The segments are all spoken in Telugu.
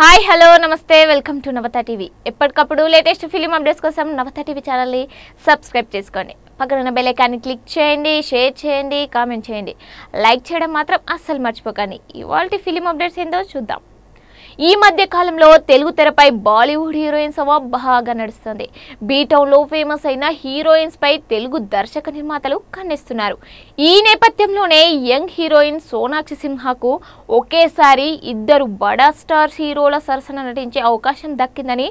హాయ్ హలో నమస్తే వెల్కమ్ టు నవత టీవీ ఎప్పటికప్పుడు లేటెస్ట్ ఫిలిం అప్డేట్స్ కోసం నవత టీవీ ఛానల్ని సబ్స్క్రైబ్ చేసుకోండి పక్కన బెల్లైకాన్ని క్లిక్ చేయండి షేర్ చేయండి కామెంట్ చేయండి లైక్ చేయడం మాత్రం అస్సలు మర్చిపోకండి ఇవాళ ఫిలిం అప్డేట్స్ ఏందో చూద్దాం ఈ మధ్య కాలంలో తెలుగు తెరపై బాలీవుడ్ హీరోయిన్స్ సభ బాగా నడుస్తుంది బీటౌన్లో ఫేమస్ అయిన హీరోయిన్స్ పై తెలుగు దర్శక నిర్మాతలు కన్నిస్తున్నారు ఈ నేపథ్యంలోనే యంగ్ హీరోయిన్ సోనాక్షి సిన్హాకు ఒకేసారి ఇద్దరు బడా స్టార్ హీరోల సరసన నటించే అవకాశం దక్కిందని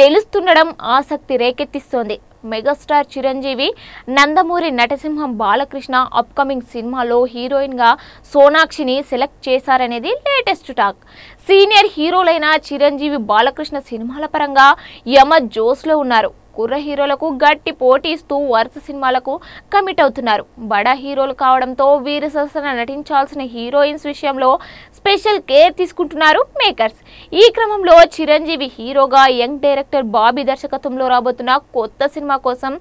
తెలుస్తుండడం ఆసక్తి రేకెత్తిస్తోంది మెగాస్టార్ చిరంజీవి నందమూరి నటసింహం బాలకృష్ణ అప్కమింగ్ సినిమాలో హీరోయిన్గా సోనాక్షిని సెలెక్ట్ చేశారనేది లేటెస్ట్ టాక్ సీనియర్ హీరోలైన చిరంజీవి బాలకృష్ణ సినిమాల పరంగా యమ జోస్లో ఉన్నారు కుర్ర హీరోలకు గట్టి పోటీ ఇస్తూ వరుస సినిమాలకు కమిట్ అవుతున్నారు బడా హీరోలు కావడంతో వీరు సరసన నటించాల్సిన హీరోయిన్స్ విషయంలో స్పెషల్ కేర్ తీసుకుంటున్నారు మేకర్స్ ఈ క్రమంలో చిరంజీవి హీరోగా యంగ్ డైరెక్టర్ బాబీ దర్శకత్వంలో రాబోతున్న కొత్త సినిమా కోసం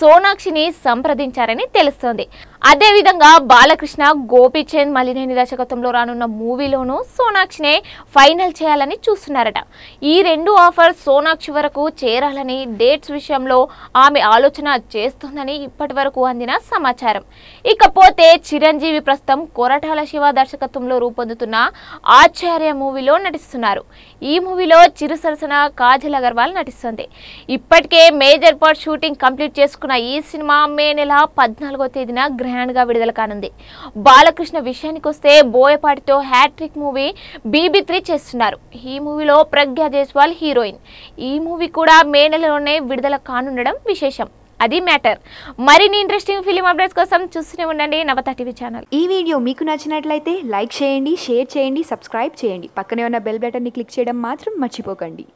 సోనాక్షిని సంప్రదించారని తెలుస్తోంది అదేవిధంగా బాలకృష్ణ గోపీచంద్ మలినేని దర్శకత్వంలో రానున్న మూవీలోనూ సోనాక్షినే ఫైనల్ చేయాలని చూస్తున్నారట ఈ రెండు ఆఫర్స్ సోనాక్షి వరకు చేరాలని డేట్స్ విషయం విషయంలో ఆమె ఆలోచన చేస్తుందని ఇప్పటి వరకు అందిన సమాచారం ఇకపోతే చిరంజీవి ప్రస్తుతం కొరటాల శివ దర్శకత్వంలో రూపొందుతున్న ఆచార్య మూవీలో నటిస్తున్నారు ఈ మూవీలో చిరు సరసన కాజల్ అగర్వాల్ నటిస్తుంది ఇప్పటికే మేజర్ పార్ట్ షూటింగ్ కంప్లీట్ చేసుకున్న ఈ సినిమా మే నెల పద్నాలుగో తేదీన గ్రాండ్గా విడుదల కానుంది బాలకృష్ణ విషయానికి వస్తే బోయపాటితో హ్యాట్రిక్ మూవీ బీబీ త్రీ చేస్తున్నారు ఈ మూవీలో ప్రజ్ఞా జైస్వాల్ హీరోయిన్ ఈ మూవీ కూడా మే నెలలోనే విడుదల విడుదల కానుండడం విశేషం అది మ్యాటర్ మరిన్ని ఇంట్రెస్టింగ్ ఫిలిం అప్డేట్స్ కోసం చూస్తూనే ఉండండి నవత టీవీ ఛానల్ ఈ వీడియో మీకు నచ్చినట్లయితే లైక్ చేయండి షేర్ చేయండి సబ్స్క్రైబ్ చేయండి పక్కనే ఉన్న బెల్ బటన్ని క్లిక్ చేయడం మాత్రం మర్చిపోకండి